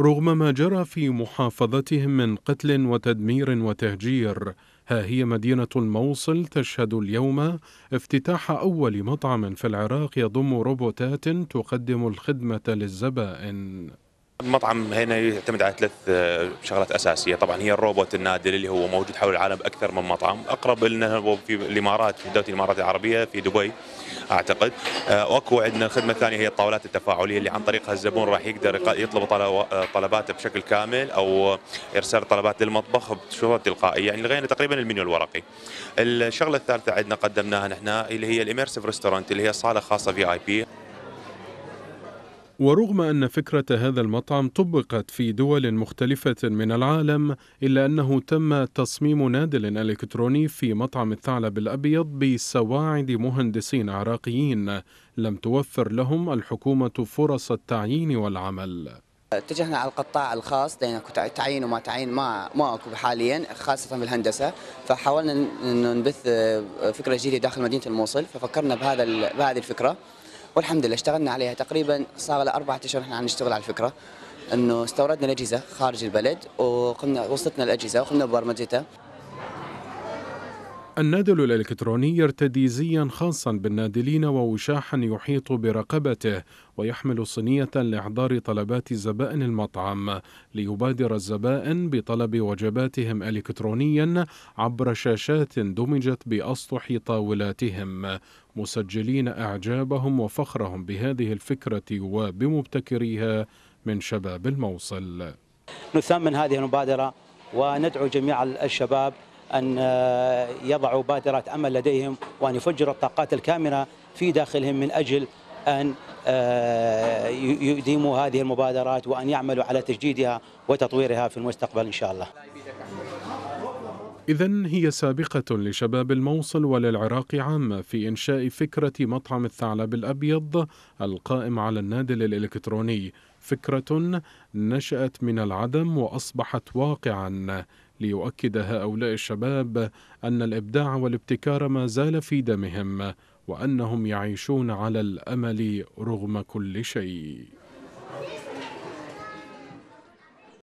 رغم ما جرى في محافظتهم من قتل وتدمير وتهجير ها هي مدينة الموصل تشهد اليوم افتتاح أول مطعم في العراق يضم روبوتات تقدم الخدمة للزبائن المطعم هنا يعتمد على ثلاث آه، شغلات اساسيه طبعا هي الروبوت النادل اللي هو موجود حول العالم باكثر من مطعم اقرب لنا هو في الامارات في دوله الامارات العربيه في دبي اعتقد آه، واكو عندنا الخدمه الثانيه هي الطاولات التفاعليه اللي عن طريقها الزبون راح يقدر يطلب طلباته بشكل كامل او ارسال طلبات للمطبخ بصوره تلقائيه يعني لغينا تقريبا المنيو الورقي الشغله الثالثه عندنا قدمناها نحن اللي هي الاميرسيف ريستورانت اللي هي صاله خاصه في اي بي ورغم أن فكرة هذا المطعم طبقت في دول مختلفة من العالم إلا أنه تم تصميم نادل إلكتروني في مطعم الثعلب الأبيض بسواعد مهندسين عراقيين لم توفر لهم الحكومة فرص التعيين والعمل اتجهنا على القطاع الخاص لان تعيين وما تعيين ما ما اكو حاليا خاصه بالهندسه فحاولنا انه نبث آه، فكره جديده داخل مدينه الموصل ففكرنا بهذا بهذه الفكره والحمد لله اشتغلنا عليها تقريبا صار لها اربع أشهر احنا عم نشتغل على الفكرة انه استوردنا الاجهزه خارج البلد وقمنا وصلتنا الاجهزه وقمنا ببرمجتها النادل الإلكتروني يرتدي زيا خاصا بالنادلين ووشاحا يحيط برقبته ويحمل صينية لإحضار طلبات زبائن المطعم ليبادر الزبائن بطلب وجباتهم إلكترونيا عبر شاشات دمجت بأسطح طاولاتهم مسجلين إعجابهم وفخرهم بهذه الفكرة وبمبتكريها من شباب الموصل نثمن هذه المبادرة وندعو جميع الشباب أن آه، يضعوا بادرة أمل لديهم وأن يفجروا الطاقات الكامنة في داخلهم من أجل أن آه، يديموا هذه المبادرات وأن يعملوا على تجديدها وتطويرها في المستقبل إن شاء الله إذا هي سابقة لشباب الموصل وللعراق عامة في إنشاء فكرة مطعم الثعلب الأبيض القائم على النادل الإلكتروني فكرة نشأت من العدم وأصبحت واقعا ليؤكد هؤلاء الشباب أن الإبداع والابتكار ما زال في دمهم وأنهم يعيشون على الأمل رغم كل شيء